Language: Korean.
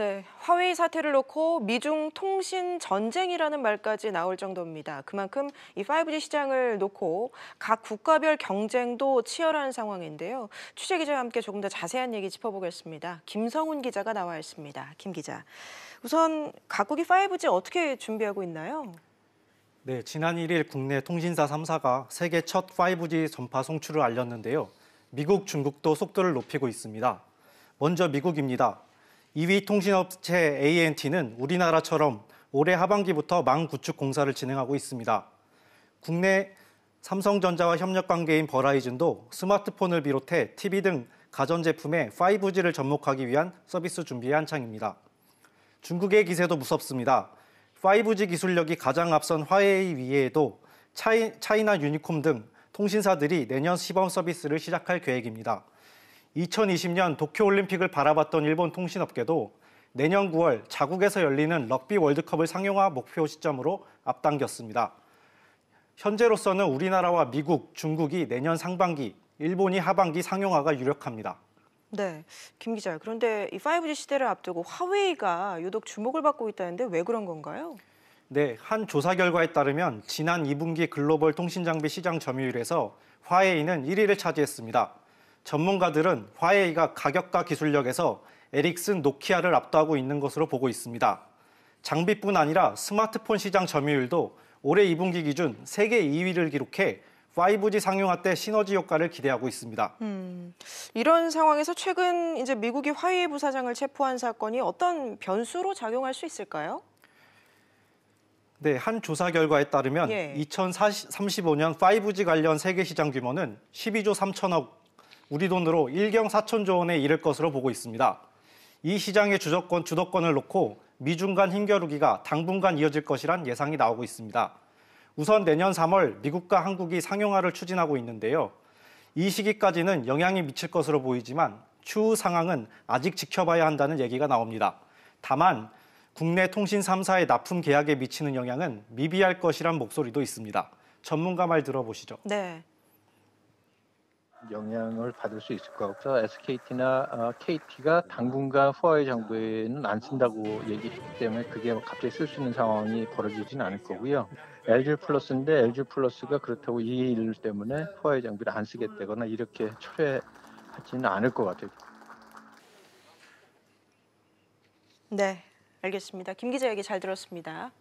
네, 화웨이 사태를 놓고 미중 통신 전쟁이라는 말까지 나올 정도입니다. 그만큼 이 5G 시장을 놓고 각 국가별 경쟁도 치열한 상황인데요. 취재 기자와 함께 조금 더 자세한 얘기 짚어보겠습니다. 김성훈 기자가 나와 있습니다. 김 기자, 우선 각국이 5G 어떻게 준비하고 있나요? 네, 지난 1일 국내 통신사 3사가 세계 첫 5G 전파 송출을 알렸는데요. 미국, 중국도 속도를 높이고 있습니다. 먼저 미국입니다. 2위 통신업체 ANT는 우리나라처럼 올해 하반기부터 망 구축 공사를 진행하고 있습니다. 국내 삼성전자와 협력 관계인 버라이즌도 스마트폰을 비롯해 TV 등 가전제품에 5G를 접목하기 위한 서비스 준비에 한창입니다. 중국의 기세도 무섭습니다. 5G 기술력이 가장 앞선 화웨이 위에도 차이, 차이나 유니콤 등 통신사들이 내년 시범 서비스를 시작할 계획입니다. 2020년 도쿄올림픽을 바라봤던 일본 통신업계도 내년 9월 자국에서 열리는 럭비 월드컵을 상용화 목표 시점으로 앞당겼습니다. 현재로서는 우리나라와 미국, 중국이 내년 상반기, 일본이 하반기 상용화가 유력합니다. 네, 김 기자. 그런데 이 5G 시대를 앞두고 화웨이가 유독 주목을 받고 있다는데 왜 그런 건가요? 네, 한 조사 결과에 따르면 지난 2분기 글로벌 통신 장비 시장 점유율에서 화웨이는 1위를 차지했습니다. 전문가들은 화웨이가 가격과 기술력에서 에릭슨, 노키아를 압도하고 있는 것으로 보고 있습니다. 장비뿐 아니라 스마트폰 시장 점유율도 올해 2분기 기준 세계 2위를 기록해 5G 상용화 때 시너지 효과를 기대하고 있습니다. 음, 이런 상황에서 최근 이제 미국이 화웨이 부사장을 체포한 사건이 어떤 변수로 작용할 수 있을까요? 네, 한 조사 결과에 따르면 예. 2035년 5G 관련 세계 시장 규모는 12조 3천억 우리 돈으로 1경 4천조 원에 이를 것으로 보고 있습니다. 이 시장의 주도권, 주도권을 놓고 미중 간 힘겨루기가 당분간 이어질 것이란 예상이 나오고 있습니다. 우선 내년 3월 미국과 한국이 상용화를 추진하고 있는데요. 이 시기까지는 영향이 미칠 것으로 보이지만 추후 상황은 아직 지켜봐야 한다는 얘기가 나옵니다. 다만 국내 통신 3사의 납품 계약에 미치는 영향은 미비할 것이란 목소리도 있습니다. 전문가 말 들어보시죠. 네. 영향을 받을 수 있을 것 같고요. SKT나 어, KT가 당분간 후아이 정부에는 안 쓴다고 얘기했기 때문에 그게 갑자기 쓸 수 있는 상황이 벌어지진 않을 거고요. LG 플러스인데 LG 플러스가 그렇다고 이 일 때문에 후아이 장비를 안 쓰겠다거나 이렇게 철회하지는 않을 것 같아요. 네, 알겠습니다. 김 기자 얘기 잘 들었습니다.